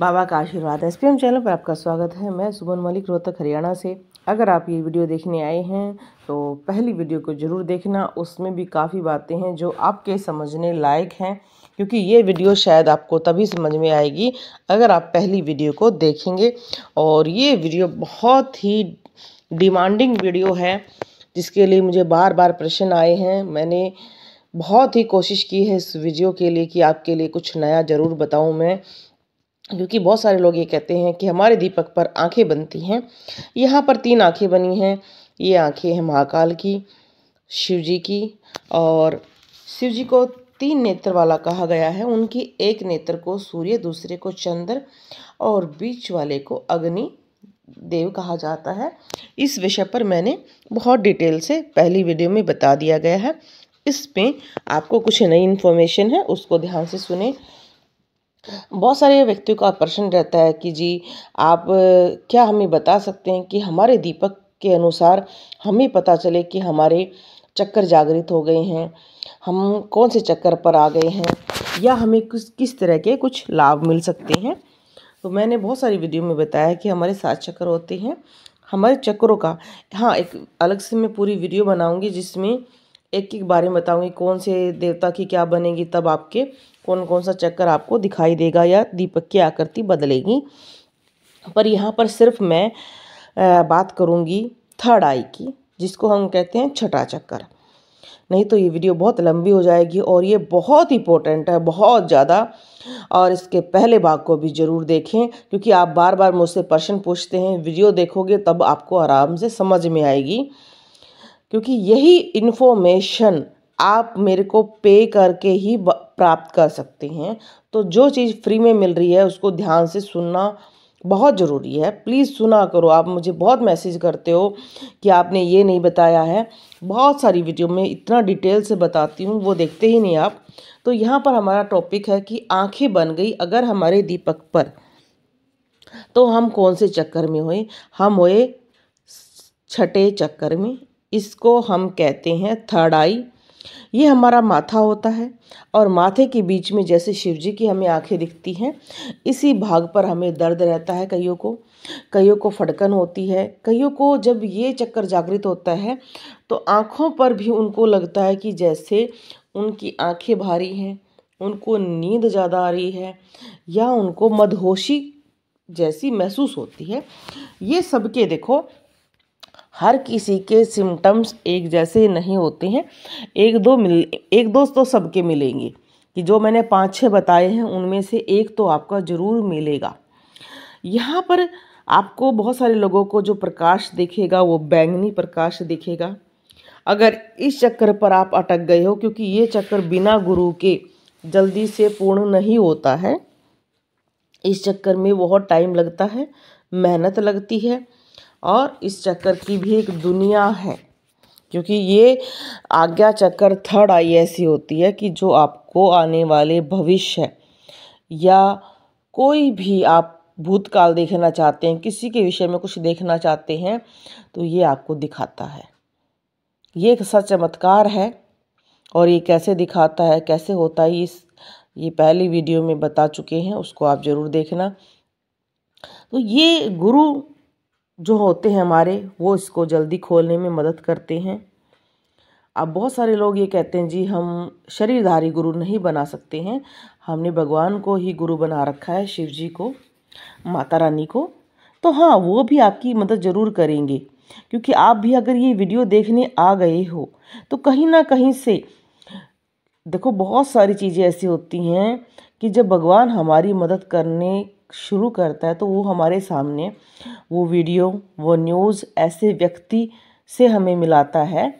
बाबा का आशीर्वाद S P channel पर आपका स्वागत है मैं सुमन मलिक रोहतक हरियाणा से अगर आप ये वीडियो देखने आए हैं तो पहली वीडियो को ज़रूर देखना उसमें भी काफ़ी बातें हैं जो आपके समझने लायक हैं क्योंकि ये वीडियो शायद आपको तभी समझ में आएगी अगर आप पहली वीडियो को देखेंगे और ये वीडियो बहुत ही डिमांडिंग वीडियो है जिसके लिए मुझे बार बार प्रश्न आए हैं मैंने बहुत ही कोशिश की है इस वीडियो के लिए कि आपके लिए कुछ नया ज़रूर बताऊं मैं क्योंकि बहुत सारे लोग ये कहते हैं कि हमारे दीपक पर आंखें बनती हैं यहाँ पर तीन आंखें बनी हैं ये आंखें हैं महाकाल की शिव जी की और शिव जी को तीन नेत्र वाला कहा गया है उनकी एक नेत्र को सूर्य दूसरे को चंद्र और बीच वाले को अग्नि देव कहा जाता है इस विषय पर मैंने बहुत डिटेल से पहली वीडियो में बता दिया गया है इसमें आपको कुछ नई इन्फॉर्मेशन है उसको ध्यान से सुने बहुत सारे व्यक्तियों का प्रश्न रहता है कि जी आप क्या हमें बता सकते हैं कि हमारे दीपक के अनुसार हमें पता चले कि हमारे चक्कर जागृत हो गए हैं हम कौन से चक्कर पर आ गए हैं या हमें किस किस तरह के कुछ लाभ मिल सकते हैं तो मैंने बहुत सारी वीडियो में बताया कि हमारे सात चक्कर होते हैं हमारे चक्करों का हाँ एक अलग से मैं पूरी वीडियो बनाऊंगी जिसमें एक एक बारे में बताऊंगी कौन से देवता की क्या बनेगी तब आपके कौन कौन सा चक्कर आपको दिखाई देगा या दीपक की आकृति बदलेगी पर यहाँ पर सिर्फ मैं बात करूँगी थर्ड आई की जिसको हम कहते हैं छठा चक्कर नहीं तो ये वीडियो बहुत लंबी हो जाएगी और ये बहुत इंपॉर्टेंट है बहुत ज़्यादा और इसके पहले भाग को भी ज़रूर देखें क्योंकि आप बार बार मुझसे प्रश्न पूछते हैं वीडियो देखोगे तब आपको आराम से समझ में आएगी क्योंकि यही इन्फॉर्मेशन आप मेरे को पे करके ही प्राप्त कर सकते हैं तो जो चीज़ फ्री में मिल रही है उसको ध्यान से सुनना बहुत ज़रूरी है प्लीज़ सुना करो आप मुझे बहुत मैसेज करते हो कि आपने ये नहीं बताया है बहुत सारी वीडियो में इतना डिटेल से बताती हूँ वो देखते ही नहीं आप तो यहाँ पर हमारा टॉपिक है कि आंखें बन गई अगर हमारे दीपक पर तो हम कौन से चक्कर में हुए हम हुए छठे चक्कर में इसको हम कहते हैं थर्ड आई ये हमारा माथा होता है और माथे के बीच में जैसे शिव जी की हमें आंखें दिखती हैं इसी भाग पर हमें दर्द रहता है कईयों को कईयों को फड़कन होती है कईयों को जब ये चक्कर जागृत होता है तो आँखों पर भी उनको लगता है कि जैसे उनकी आँखें भारी हैं उनको नींद ज़्यादा आ रही है या उनको मदहोशी जैसी महसूस होती है ये सबके देखो हर किसी के सिम्टम्स एक जैसे नहीं होते हैं एक दो मिल एक दो तो सबके मिलेंगे कि जो मैंने पाँच छः बताए हैं उनमें से एक तो आपका ज़रूर मिलेगा यहाँ पर आपको बहुत सारे लोगों को जो प्रकाश दिखेगा वो बैंगनी प्रकाश दिखेगा अगर इस चक्कर पर आप अटक गए हो क्योंकि ये चक्कर बिना गुरु के जल्दी से पूर्ण नहीं होता है इस चक्कर में बहुत टाइम लगता है मेहनत लगती है और इस चक्कर की भी एक दुनिया है क्योंकि ये आज्ञा चक्कर थर्ड आई ऐसी होती है कि जो आपको आने वाले भविष्य या कोई भी आप भूतकाल देखना चाहते हैं किसी के विषय में कुछ देखना चाहते हैं तो ये आपको दिखाता है ये एक सच चमत्कार है और ये कैसे दिखाता है कैसे होता है इस ये पहली वीडियो में बता चुके हैं उसको आप ज़रूर देखना तो ये गुरु जो होते हैं हमारे वो इसको जल्दी खोलने में मदद करते हैं अब बहुत सारे लोग ये कहते हैं जी हम शरीरधारी गुरु नहीं बना सकते हैं हमने भगवान को ही गुरु बना रखा है शिव जी को माता रानी को तो हाँ वो भी आपकी मदद ज़रूर करेंगे क्योंकि आप भी अगर ये वीडियो देखने आ गए हो तो कहीं ना कहीं से देखो बहुत सारी चीज़ें ऐसी होती हैं कि जब भगवान हमारी मदद करने शुरू करता है तो वो हमारे सामने वो वीडियो वो न्यूज़ ऐसे व्यक्ति से हमें मिलाता है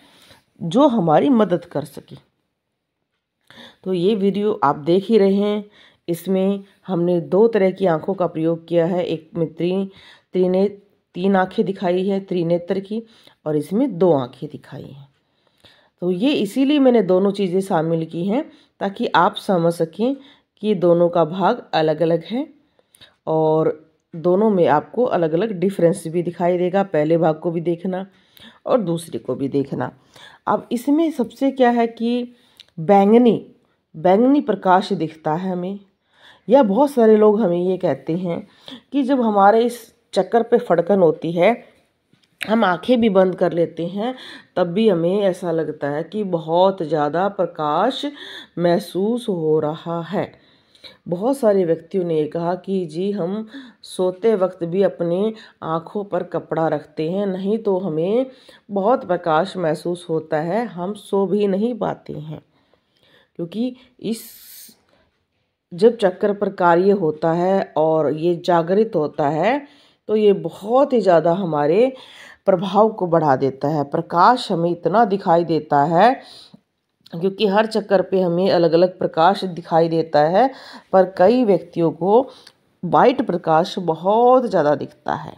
जो हमारी मदद कर सके तो ये वीडियो आप देख ही रहे हैं इसमें हमने दो तरह की आँखों का प्रयोग किया है एक में त्री त्रिने तीन आँखें दिखाई है त्रिनेत्र की और इसमें दो आँखें दिखाई हैं तो ये इसीलिए मैंने दोनों चीज़ें शामिल की हैं ताकि आप समझ सकें कि दोनों का भाग अलग अलग है और दोनों में आपको अलग अलग डिफरेंस भी दिखाई देगा पहले भाग को भी देखना और दूसरे को भी देखना अब इसमें सबसे क्या है कि बैंगनी बैंगनी प्रकाश दिखता है हमें या बहुत सारे लोग हमें ये कहते हैं कि जब हमारे इस चक्कर पे फड़कन होती है हम आंखें भी बंद कर लेते हैं तब भी हमें ऐसा लगता है कि बहुत ज़्यादा प्रकाश महसूस हो रहा है बहुत सारे व्यक्तियों ने ये कहा कि जी हम सोते वक्त भी अपने आँखों पर कपड़ा रखते हैं नहीं तो हमें बहुत प्रकाश महसूस होता है हम सो भी नहीं पाते हैं क्योंकि इस जब चक्कर पर कार्य होता है और ये जागृत होता है तो ये बहुत ही ज़्यादा हमारे प्रभाव को बढ़ा देता है प्रकाश हमें इतना दिखाई देता है क्योंकि हर चक्कर पे हमें अलग अलग प्रकाश दिखाई देता है पर कई व्यक्तियों को वाइट प्रकाश बहुत ज़्यादा दिखता है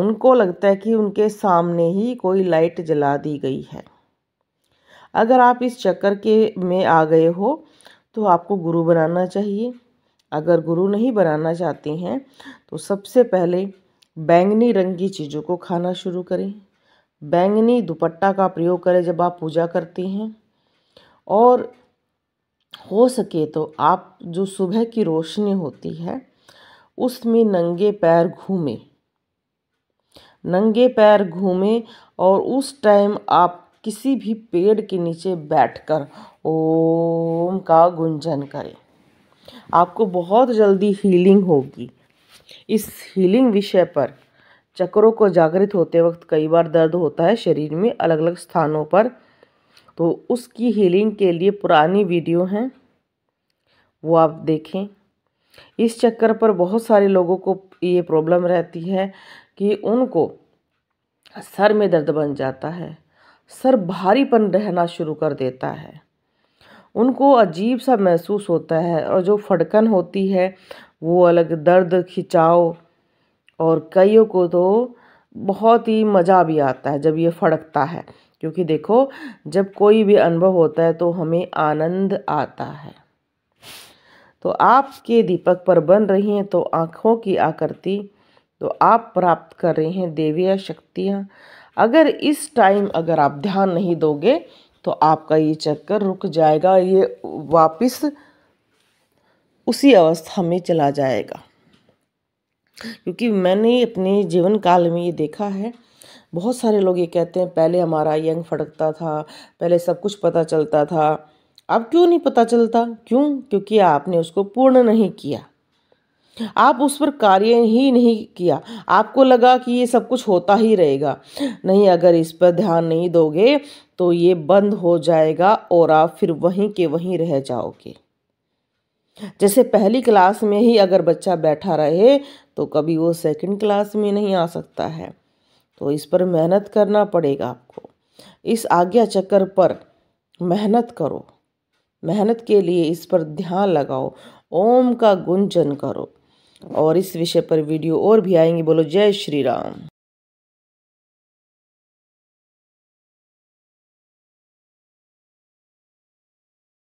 उनको लगता है कि उनके सामने ही कोई लाइट जला दी गई है अगर आप इस चक्कर के में आ गए हो तो आपको गुरु बनाना चाहिए अगर गुरु नहीं बनाना चाहते हैं तो सबसे पहले बैंगनी रंग की चीज़ों को खाना शुरू करें बैंगनी दुपट्टा का प्रयोग करें जब आप पूजा करते हैं और हो सके तो आप जो सुबह की रोशनी होती है उसमें नंगे पैर घूमें नंगे पैर घूमें और उस टाइम आप किसी भी पेड़ के नीचे बैठकर ओम का गुंजन करें आपको बहुत जल्दी हीलिंग होगी इस हीलिंग विषय पर चक्रों को जागृत होते वक्त कई बार दर्द होता है शरीर में अलग अलग स्थानों पर तो उसकी हीलिंग के लिए पुरानी वीडियो हैं वो आप देखें इस चक्कर पर बहुत सारे लोगों को ये प्रॉब्लम रहती है कि उनको सर में दर्द बन जाता है सर भारीपन रहना शुरू कर देता है उनको अजीब सा महसूस होता है और जो फड़कन होती है वो अलग दर्द खिंचाव और कईयों को तो बहुत ही मज़ा भी आता है जब ये फड़कता है क्योंकि देखो जब कोई भी अनुभव होता है तो हमें आनंद आता है तो आपके दीपक पर बन रही हैं तो आँखों की आकृति तो आप प्राप्त कर रहे हैं देवीय शक्तियाँ अगर इस टाइम अगर आप ध्यान नहीं दोगे तो आपका ये चक्कर रुक जाएगा ये वापस उसी अवस्था में चला जाएगा क्योंकि मैंने अपने जीवन काल में ये देखा है बहुत सारे लोग ये कहते हैं पहले हमारा यंग फटकता था पहले सब कुछ पता चलता था अब क्यों नहीं पता चलता क्यों क्योंकि आपने उसको पूर्ण नहीं किया आप उस पर कार्य ही नहीं किया आपको लगा कि ये सब कुछ होता ही रहेगा नहीं अगर इस पर ध्यान नहीं दोगे तो ये बंद हो जाएगा और आप फिर वहीं के वहीं रह जाओगे जैसे पहली क्लास में ही अगर बच्चा बैठा रहे तो कभी वो सेकंड क्लास में नहीं आ सकता है तो इस पर मेहनत करना पड़ेगा आपको इस आज्ञा चक्र पर मेहनत करो मेहनत के लिए इस पर ध्यान लगाओ ओम का गुंजन करो और इस विषय पर वीडियो और भी आएंगे बोलो जय श्री राम